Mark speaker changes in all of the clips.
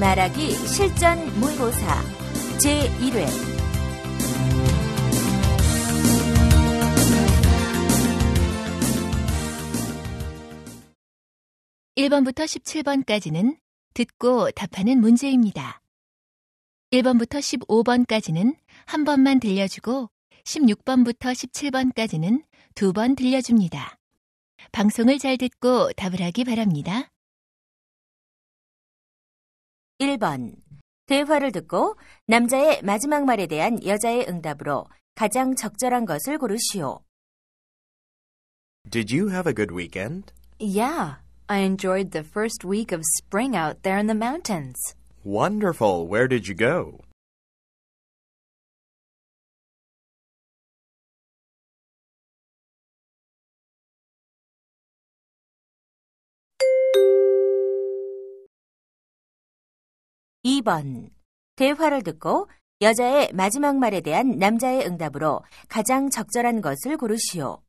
Speaker 1: 말하기 실전 모의고사 제1회 1번부터 17번까지는 듣고 답하는 문제입니다. 1번부터 15번까지는 한 번만 들려주고 16번부터
Speaker 2: 17번까지는 두 번 들려줍니다. 방송을 잘 듣고 답을 하기 바랍니다. 1번.
Speaker 1: 대화를 듣고 남자의 마지막 말에 대한 여자의 응답으로 가장 적절한 것을 고르시오.
Speaker 3: Did you have a good weekend?
Speaker 1: Yeah,
Speaker 4: I enjoyed the first week of spring out there in the mountains.
Speaker 2: Wonderful. Where did you go? 2번.
Speaker 1: 대화를 듣고 여자의 마지막 말에 대한 남자의 응답으로 가장 적절한 것을 고르시오.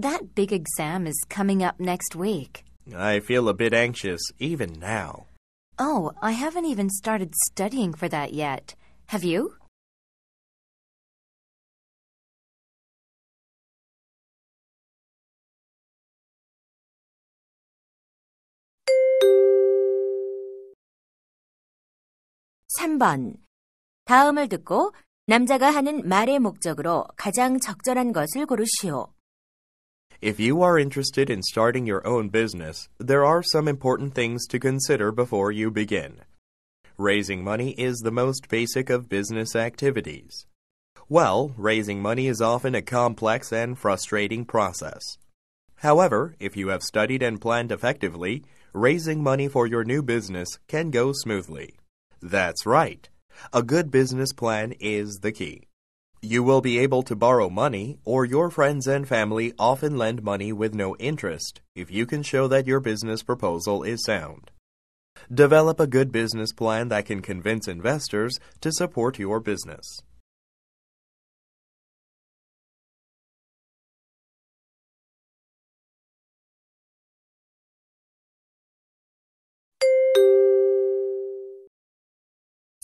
Speaker 1: That big exam is coming up
Speaker 4: next week.
Speaker 3: I feel a bit anxious even now.
Speaker 4: Oh, I haven't even
Speaker 2: started studying for that yet. Have you? 3번. 다음을 듣고 남자가 하는 말의 목적으로
Speaker 1: 가장 적절한 것을 고르시오.
Speaker 3: If you are interested in starting your own business, there are some important things to consider before you begin. Raising money is the most basic of business activities. Well, raising money is often a complex and frustrating process. However, if you have studied and planned effectively, raising money for your new business can go smoothly. That's right. A good business plan is the key. You will be able to borrow money, or your friends and family often lend money with no interest if you can show that your business proposal is sound. Develop a good business plan
Speaker 2: that can convince investors to support your business.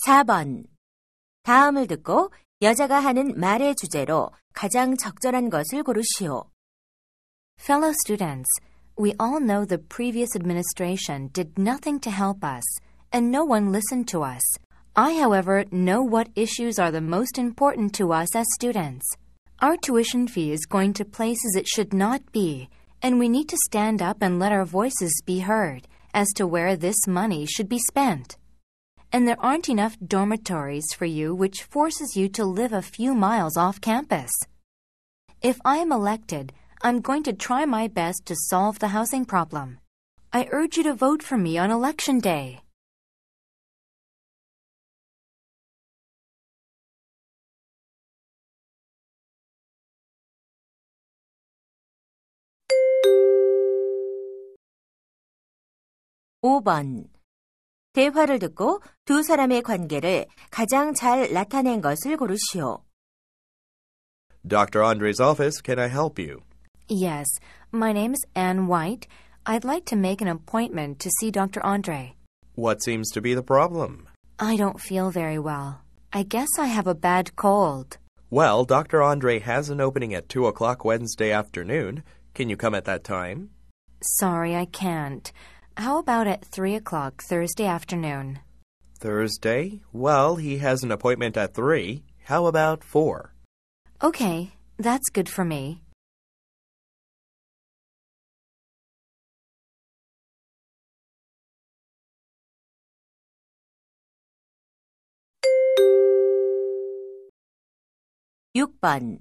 Speaker 2: 4번. 다음을 듣고 여자가 하는 말의
Speaker 1: 주제로 가장 적절한 것을 고르시오. Fellow students,
Speaker 4: we all know the previous administration did nothing to help us, and no one listened to us. I, however, know what issues are the most important to us as students. Our tuition fee is going to places it should not be, and we need to stand up and let our voices be heard as to where this money should be spent and there aren't enough dormitories for you, which forces you to live a few miles off campus. If I am elected, I'm going to try my best to solve the
Speaker 2: housing problem. I urge you to vote for me on election day. 대화를 듣고
Speaker 1: 두 사람의 관계를 가장 잘 나타낸 것을 고르시오.
Speaker 3: Dr. Andre's office, can I help you?
Speaker 1: Yes, my name is Anne White.
Speaker 4: I'd like to make an appointment to see Dr. Andre.
Speaker 3: What seems to be the problem?
Speaker 4: I don't feel very well. I guess I have a bad cold.
Speaker 3: Well, Dr. Andre has an opening at 2 o'clock Wednesday afternoon. Can you come at that time?
Speaker 4: Sorry, I can't. How about at 3 o'clock Thursday afternoon?
Speaker 3: Thursday? Well, he has an appointment at 3. How about 4?
Speaker 2: Okay, that's good for me. (6번)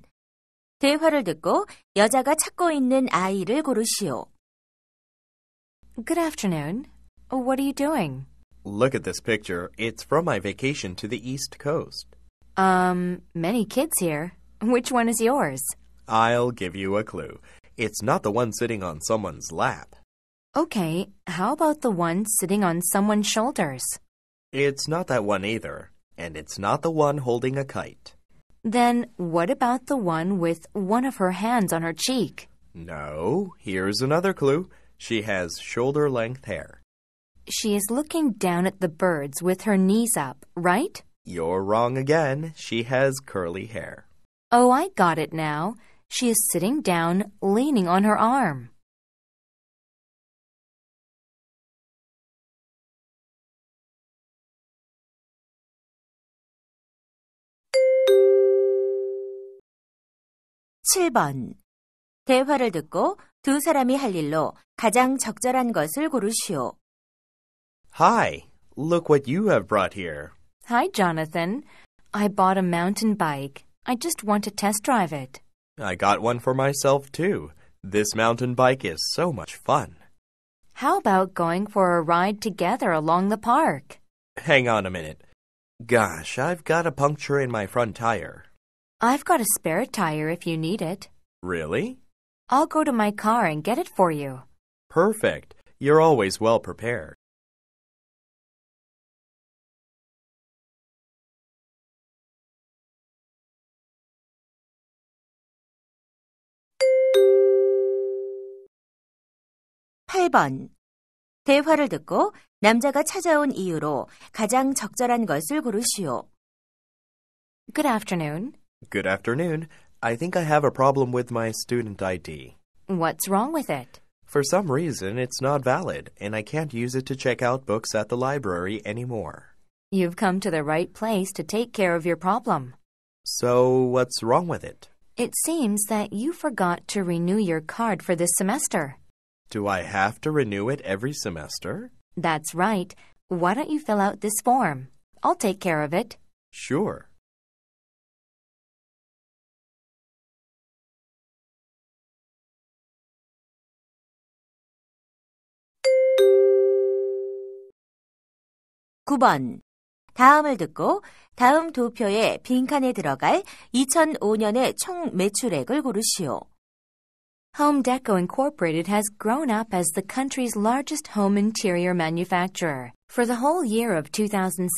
Speaker 2: 대화를 듣고 여자가 찾고 있는 아이를 고르시오.
Speaker 1: Good afternoon. What are you doing?
Speaker 3: Look at this picture. It's from my vacation to the East Coast.
Speaker 4: Um, many kids here. Which one is yours?
Speaker 3: I'll give you a clue. It's not the one sitting on someone's lap.
Speaker 4: Okay, how about the one sitting on someone's shoulders?
Speaker 3: It's not that one either, and it's not the one holding a kite.
Speaker 4: Then what about the one with one of her hands on her cheek?
Speaker 3: No, here's another clue. She has shoulder length hair.
Speaker 4: She is looking down at the birds with her knees up, right?
Speaker 3: You're wrong again. She has curly hair.
Speaker 4: Oh,
Speaker 2: I got it now. She is sitting down, leaning on her arm. (7번) 대화를 듣고 두 사람이 할 일로
Speaker 1: 가장 적절한 것을 고르시오.
Speaker 3: Hi, look what you have brought here.
Speaker 4: Hi, Jonathan. I bought a mountain bike. I just want to test drive it.
Speaker 3: I got one for myself, too. This mountain bike is so much fun.
Speaker 4: How about going for a ride together along the park?
Speaker 3: Hang on a minute. Gosh, I've got a puncture in my front tire.
Speaker 4: I've got a spare tire if you need it. Really? I'll go to my car and get it for you.
Speaker 2: Perfect. You're always well prepared. (8번) 대화를 듣고 남자가 찾아온 이유로 가장
Speaker 1: 적절한 것을 고르시오. Good afternoon.
Speaker 3: Good afternoon. I think I have a problem with my student ID.
Speaker 4: What's wrong with it?
Speaker 3: For some reason, it's not valid, and I can't use it to check out books at the library anymore.
Speaker 4: You've come to the right place to take care of your problem.
Speaker 3: So, what's wrong with it?
Speaker 4: It seems that you forgot to renew your card for this semester.
Speaker 3: Do I have to renew it every semester?
Speaker 4: That's right. Why don't you fill out this form?
Speaker 2: I'll take care of it. Sure. 9번.
Speaker 1: 다음을 듣고 다음 도표에 빈칸에 들어갈 2005년의 총 매출액을 고르시오. Home Deco Incorporated has grown up
Speaker 4: as the country's largest home interior manufacturer. For the whole year of 2006,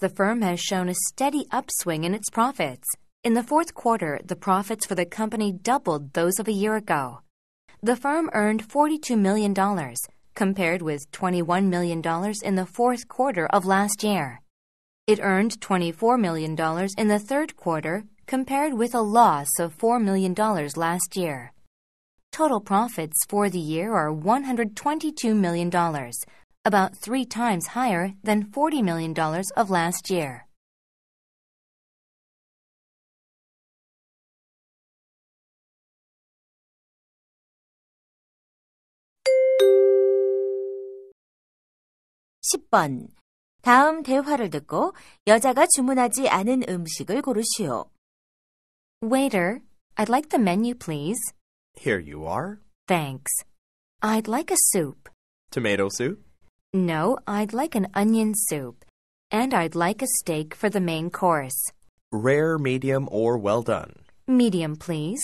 Speaker 4: the firm has shown a steady upswing in its profits. In the fourth quarter, the profits for the company doubled those of a year ago. The firm earned $42 million compared with $21 million in the fourth quarter of last year. It earned $24 million in the third quarter compared with a loss of $4 million last year. Total profits for the year are $122 million, about three times higher than $40 million
Speaker 2: of last year. 10번. 다음 대화를
Speaker 1: 듣고 여자가 주문하지 않은 음식을 고르시오. Waiter, I'd like the menu, please.
Speaker 3: Here you are.
Speaker 1: Thanks. I'd
Speaker 4: like a soup.
Speaker 3: Tomato soup?
Speaker 4: No, I'd like an onion soup. And I'd like a steak for the main course.
Speaker 3: Rare, medium, or well done?
Speaker 4: Medium, please.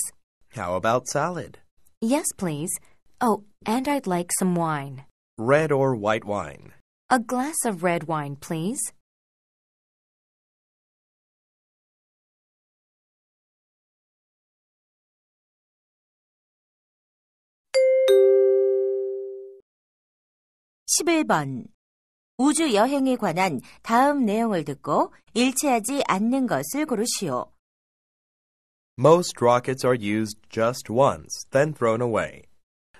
Speaker 3: How about salad?
Speaker 4: Yes, please. Oh, and I'd
Speaker 2: like some wine. Red or white wine? A glass of red wine, please. (11번) 우주 여행에 관한 다음
Speaker 1: 내용을 듣고 일치하지 않는 것을 고르시오.
Speaker 3: Most rockets are used just once, then thrown away.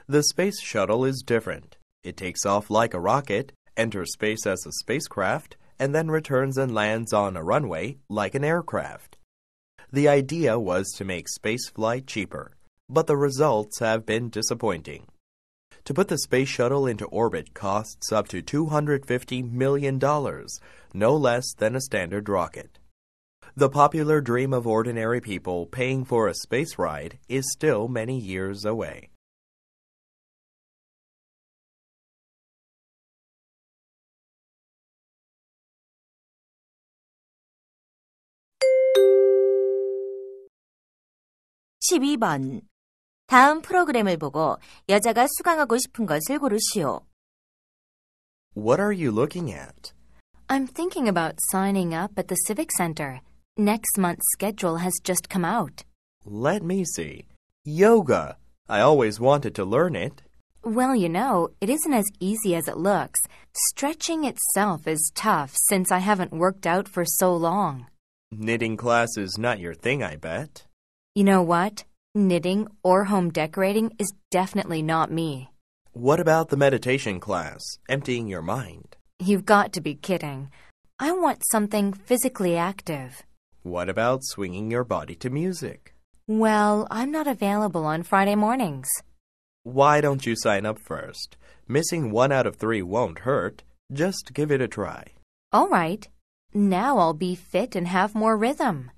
Speaker 3: The space shuttle is different. It takes off like a rocket enters space as a spacecraft, and then returns and lands on a runway like an aircraft. The idea was to make spaceflight cheaper, but the results have been disappointing. To put the space shuttle into orbit costs up to $250 million, no less than a standard rocket. The popular dream of ordinary people paying
Speaker 2: for a space ride is still many years away. 다음 프로그램을 보고 여자가 수강하고 싶은
Speaker 1: 것을 고르시오.
Speaker 3: What are you looking at?
Speaker 1: I'm thinking
Speaker 4: about signing up at the Civic Center. Next month's schedule has just come out.
Speaker 3: Let me see. Yoga. I always wanted to learn it.
Speaker 4: Well, you know, it isn't as easy as it looks. Stretching itself is tough since I haven't worked out for so long.
Speaker 3: Knitting class is not your thing, I bet.
Speaker 4: You know what? Knitting or home decorating is definitely not me.
Speaker 3: What about the meditation class? Emptying your mind.
Speaker 4: You've got to be kidding. I want something physically active.
Speaker 3: What about swinging your body to music?
Speaker 4: Well, I'm not available on Friday mornings.
Speaker 3: Why don't you sign up first? Missing one out of three won't hurt. Just give it a try.
Speaker 4: All right.
Speaker 2: Now I'll be fit and have more rhythm.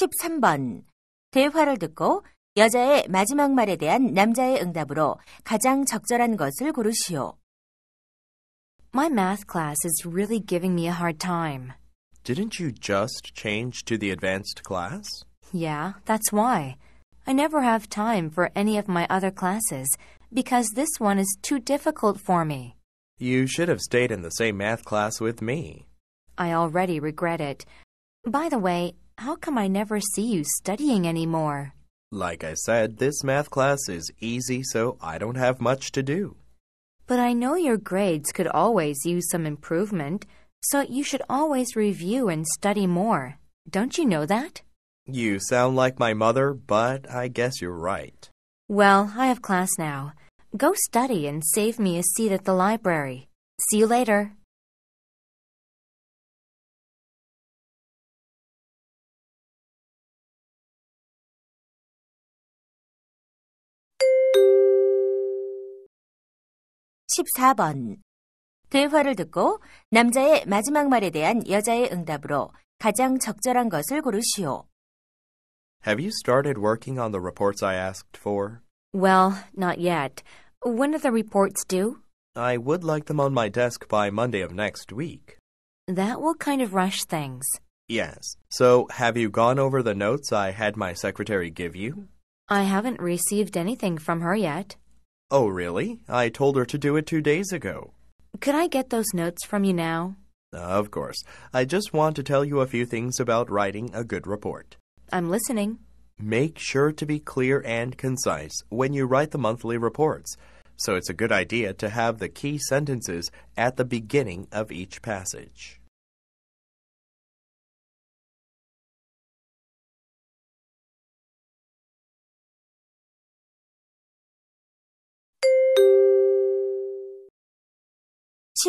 Speaker 2: 13번. 대화를 듣고 여자의 마지막 말에 대한 남자의
Speaker 1: 응답으로 가장 적절한 것을 고르시오. My math
Speaker 4: class is really giving me a hard time.
Speaker 3: Didn't you just change to the advanced class?
Speaker 4: Yeah, that's why. I never have time for any of my other classes because this one is too difficult for me.
Speaker 3: You should have stayed in the same math class with me.
Speaker 4: I already regret it. By the way, how come I never see you studying anymore?
Speaker 3: Like I said, this math class is easy, so I don't have much to do.
Speaker 4: But I know your grades could always use some improvement, so you should always review and study more. Don't you know
Speaker 3: that? You sound like my mother, but I guess you're right.
Speaker 4: Well, I have
Speaker 2: class now. Go study and save me a seat at the library. See you later. 14번. 대화를
Speaker 1: 듣고 남자의 마지막 말에 대한 여자의 응답으로 가장 적절한 것을 고르시오.
Speaker 3: Have you started working on the reports I asked for?
Speaker 1: Well,
Speaker 4: not yet. When are the reports due?
Speaker 3: I would like them on my desk by Monday of next week.
Speaker 4: That will kind of rush things.
Speaker 3: Yes. So, have you gone over the notes I had my secretary give you?
Speaker 4: I haven't received anything from her yet.
Speaker 3: Oh, really? I told her to do it two days ago.
Speaker 4: Could I get those notes from you now?
Speaker 3: Of course. I just want to tell you a few things about writing a good report.
Speaker 4: I'm listening.
Speaker 3: Make sure to be clear and concise when you write the monthly reports, so it's a good idea to have the key sentences at the beginning
Speaker 2: of each passage.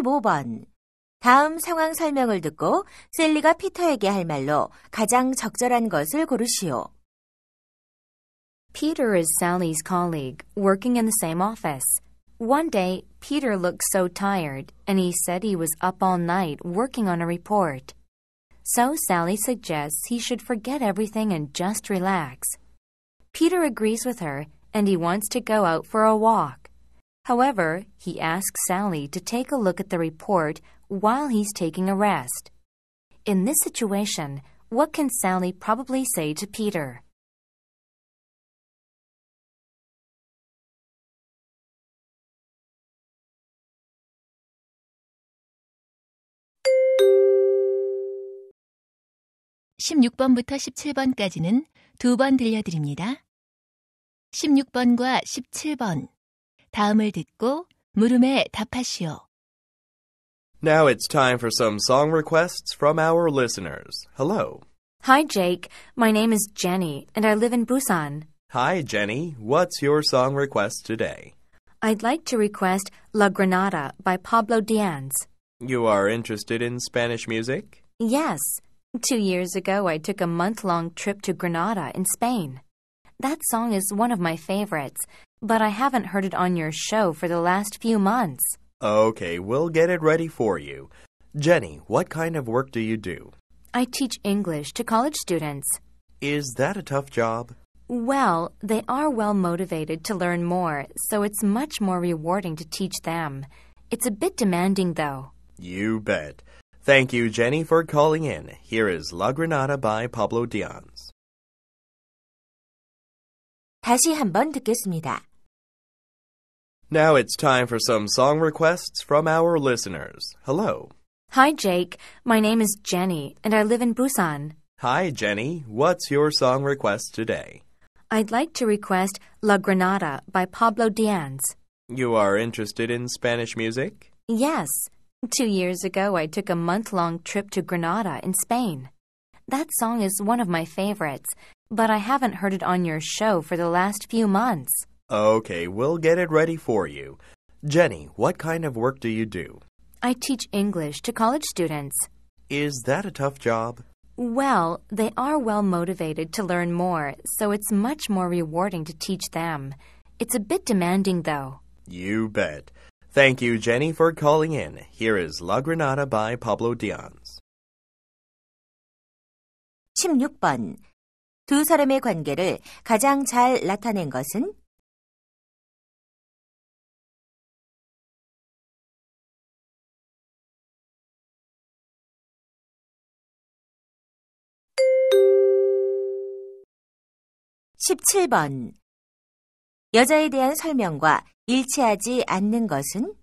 Speaker 2: 35번.
Speaker 1: 다음 상황 설명을 듣고 셀리가 피터에게 할 말로 가장 적절한 것을 고르시오. Peter is Sally's colleague,
Speaker 4: working in the same office. One day, Peter looked so tired, and he said he was up all night working on a report. So Sally suggests he should forget everything and just relax. Peter agrees with her, and he wants to go out for a walk. However, he asks Sally to take a look at the report
Speaker 2: while he's taking a rest. In this situation, what can Sally probably say to Peter? (16번부터 17번까지는) 두 번 들려드립니다. (16번과
Speaker 1: 17번) 다음을 듣고 물음에 답하시오.
Speaker 3: Now it's time for some song requests from our listeners. Hello.
Speaker 1: Hi, Jake.
Speaker 4: My name is Jenny, and I live in Busan.
Speaker 3: Hi, Jenny. What's your song request today?
Speaker 4: I'd like to request La Granada by Pablo Dianz.
Speaker 3: You are interested in Spanish music?
Speaker 4: Yes. Two years ago, I took a month long trip to Granada in Spain. That song is one of my favorites, but I haven't heard it on your show for the last few months.
Speaker 3: Okay, we'll get it ready for you. Jenny, what kind of work do you do?
Speaker 4: I teach English to college students.
Speaker 3: Is that a tough job?
Speaker 4: Well, they are well motivated to learn more, so it's much more rewarding to teach them. It's a bit demanding, though.
Speaker 3: You bet. Thank you, Jenny, for calling in. Here is La Granada by Pablo Dion's.
Speaker 2: 다시 한 번 듣겠습니다.
Speaker 3: Now it's time for some song requests from our listeners. Hello.
Speaker 4: Hi, Jake. My name is Jenny, and I live in Busan.
Speaker 3: Hi, Jenny. What's your song request today?
Speaker 4: I'd like to request La Granada by Pablo Dianz.
Speaker 3: You are interested in Spanish music?
Speaker 4: Yes. Two years ago, I took a month long trip to Granada in Spain. That song is one of my favorites, but I haven't heard it on your show for the last few months.
Speaker 3: Okay, we'll get it ready for you. Jenny, what kind of work do you do?
Speaker 4: I teach English to college students.
Speaker 3: Is that a tough job?
Speaker 4: Well, they are well motivated to learn more, so it's much more rewarding to teach them. It's a bit demanding, though.
Speaker 3: You bet. Thank you, Jenny, for calling in. Here is La Granada by Pablo Dion's.
Speaker 1: 16번.
Speaker 2: 두 사람의 관계를 가장 잘 나타낸 것은 17번 여자에 대한 설명과 일치하지 않는 것은